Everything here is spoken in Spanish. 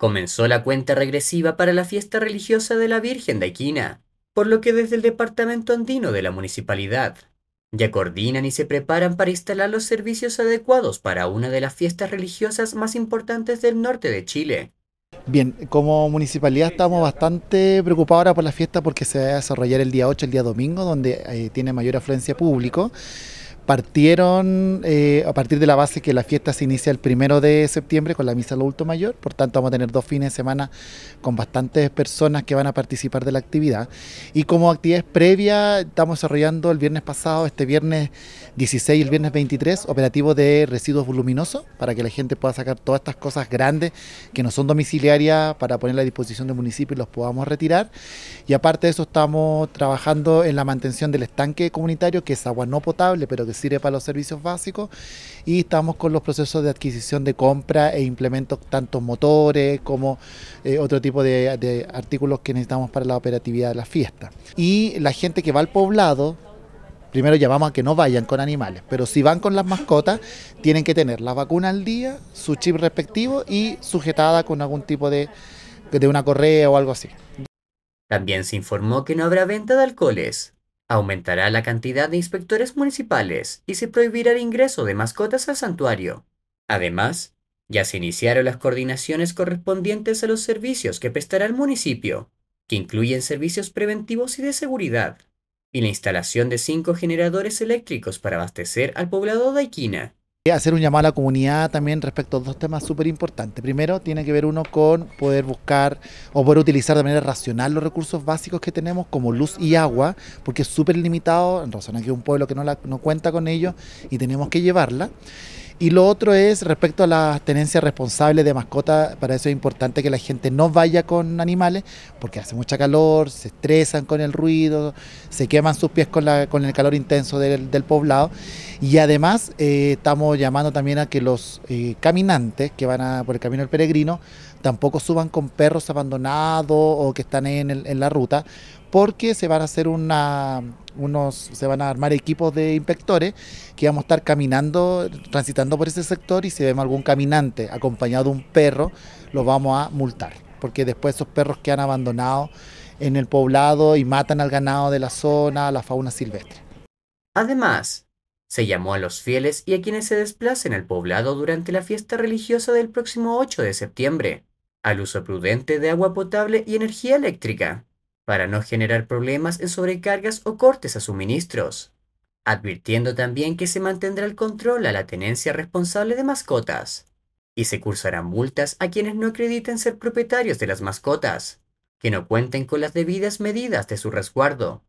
Comenzó la cuenta regresiva para la fiesta religiosa de la Virgen de Equina, por lo que desde el departamento andino de la municipalidad ya coordinan y se preparan para instalar los servicios adecuados para una de las fiestas religiosas más importantes del norte de Chile. Bien, como municipalidad estamos bastante preocupados ahora por la fiesta porque se va a desarrollar el día 8, el día domingo, donde eh, tiene mayor afluencia público partieron eh, a partir de la base que la fiesta se inicia el primero de septiembre con la misa del adulto mayor, por tanto vamos a tener dos fines de semana con bastantes personas que van a participar de la actividad. Y como actividad previa, estamos desarrollando el viernes pasado, este viernes 16 y el viernes 23, operativo de residuos voluminosos, para que la gente pueda sacar todas estas cosas grandes que no son domiciliarias para poner a disposición del municipio y los podamos retirar. Y aparte de eso, estamos trabajando en la mantención del estanque comunitario, que es agua no potable, pero que sirve para los servicios básicos y estamos con los procesos de adquisición de compra e implementos tanto motores como eh, otro tipo de, artículos que necesitamos para la operatividad de la fiesta. Y la gente que va al poblado primero llamamos a que no vayan con animales, pero si van con las mascotas, tienen que tener la vacuna al día, su chip respectivo y sujetada con algún tipo de, de una correa o algo así. También se informó que no habrá venta de alcoholes. Aumentará la cantidad de inspectores municipales y se prohibirá el ingreso de mascotas al santuario. Además, ya se iniciaron las coordinaciones correspondientes a los servicios que prestará el municipio, que incluyen servicios preventivos y de seguridad, y la instalación de cinco generadores eléctricos para abastecer al poblado de Aikina. Hacer un llamado a la comunidad también respecto a dos temas súper importantes. Primero, tiene que ver uno con poder buscar o poder utilizar de manera racional los recursos básicos que tenemos, como luz y agua, porque es súper limitado, en razón que es un pueblo que no, no cuenta con ellos y tenemos que llevarla. Y lo otro es respecto a la tenencia responsable de mascotas, para eso es importante que la gente no vaya con animales, porque hace mucha calor, se estresan con el ruido, se queman sus pies con, con el calor intenso del, poblado. Y además eh, estamos llamando también a que los eh, caminantes que van a, por el camino del peregrino tampoco suban con perros abandonados o que están en, la ruta, porque se van a hacer unos, se van a armar equipos de inspectores que vamos a estar caminando, transitando por ese sector y si vemos algún caminante acompañado de un perro, lo vamos a multar, porque después esos perros que han abandonado en el poblado y matan al ganado de la zona, a la fauna silvestre. Además, se llamó a los fieles y a quienes se desplacen al poblado durante la fiesta religiosa del próximo 8 de septiembre al uso prudente de agua potable y energía eléctrica, para no generar problemas en sobrecargas o cortes a suministros, advirtiendo también que se mantendrá el control a la tenencia responsable de mascotas, y se cursarán multas a quienes no acrediten ser propietarios de las mascotas, que no cuenten con las debidas medidas de su resguardo